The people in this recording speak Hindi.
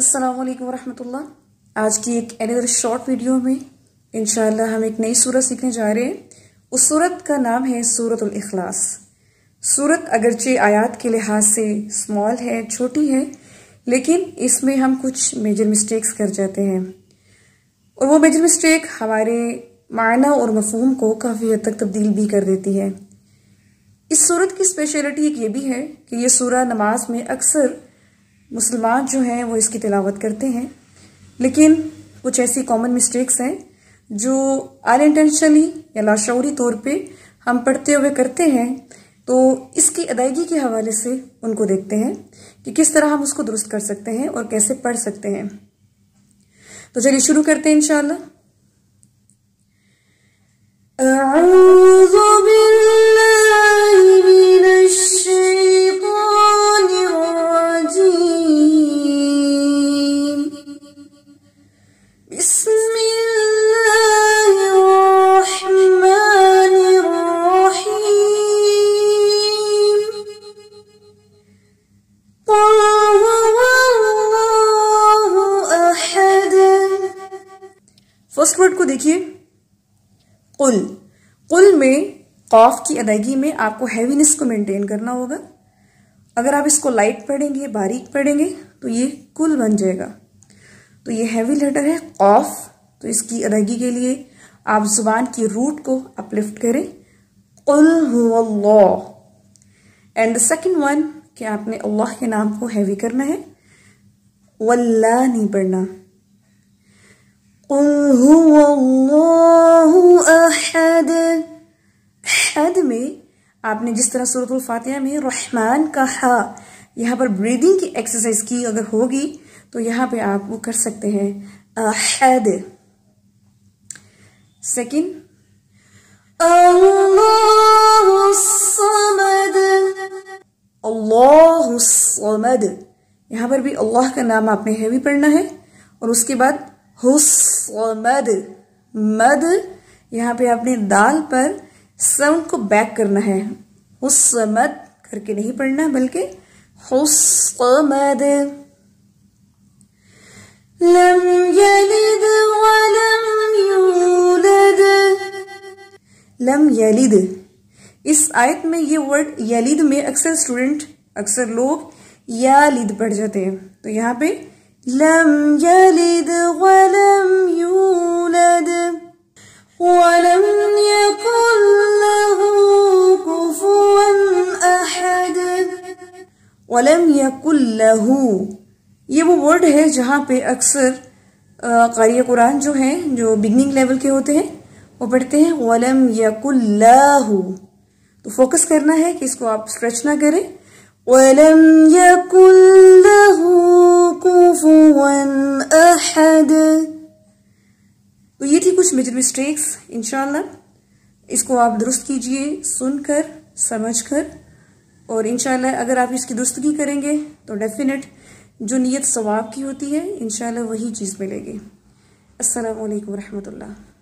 अस्सलाम वालेकुम रहमतुल्लाह आज की एक अनदर शॉर्ट वीडियो में इनशाला हम एक नई सूरत सीखने जा रहे हैं उस सूरत का नाम है सूरत इखलास सूरत अगरचे आयात के लिहाज से स्मॉल है छोटी है लेकिन इसमें हम कुछ मेजर मिस्टेक्स कर जाते हैं और वो मेजर मिस्टेक हमारे मायना और मफहम को काफ़ी हद तक तब्दील भी कर देती है इस सूरत की स्पेशलिटी एक ये भी है कि यह सूरह नमाज में अक्सर मुसलमान जो हैं वो इसकी तिलावत करते हैं लेकिन कुछ ऐसी कॉमन मिस्टेक्स हैं जो अनइंटेंशनली या लाशौरी तौर पे हम पढ़ते हुए करते हैं तो इसकी अदायगी के हवाले से उनको देखते हैं कि किस तरह हम उसको दुरुस्त कर सकते हैं और कैसे पढ़ सकते हैं तो चलिए शुरू करते हैं इनशाला फर्स्ट वर्ड को देखिए कुल कुल में कॉफ की अदायगी में आपको हैवीनेस को मेंटेन करना होगा अगर आप इसको लाइट पढ़ेंगे बारीक पढ़ेंगे तो ये कुल बन जाएगा तो ये हैवी लेटर है कॉफ तो इसकी अदायगी के लिए आप जुबान की रूट को अपलिफ्ट करें कुल हुआ एंड द सेकेंड वन कि आपने अल्लाह के नाम को हैवी करना है वल्ला नहीं पढ़ना अहद अहद में आपने जिस तरह सूरतुल फातिहा में रहमान कहा यहाँ पर ब्रीदिंग की एक्सरसाइज की अगर होगी तो यहाँ पे आप वो कर सकते हैं अहद सेकेंड अल्लाह यहाँ पर भी अल्लाह का नाम आपने हैवी पढ़ना है और उसके बाद हुस और मद मद यहाँ पे आपने दाल पर साउंड को बैक करना है हुस मद करके नहीं पढ़ना बल्कि हुस मद लम यलिद वलम यूलद लम यलिद इस आयत में ये वर्ड यलिद में अक्सर स्टूडेंट अक्सर लोग या लिद पढ़ जाते हैं तो यहाँ पे لم يلد ولم يولد ولم يكن له كفوا أحد ولم يكن له ये वो वर्ड है जहाँ पे अक्सर कारी कुरान जो है जो बिगनिंग लेवल के होते हैं वो पढ़ते हैं वलम यकुल्लाहु तो फोकस करना है कि इसको आप स्ट्रेच ना करें ولم يكن له كفوا أحد तो ये थी कुछ मेजर मिस्टेक्स इनशाला इसको आप दुरुस्त कीजिए सुनकर समझकर और इनशाला अगर आप इसकी दुरुस्तगी करेंगे तो डेफिनेट जो नीयत सवाब की होती है इनशाला वही चीज़ मिलेगी असल वरहमल्ला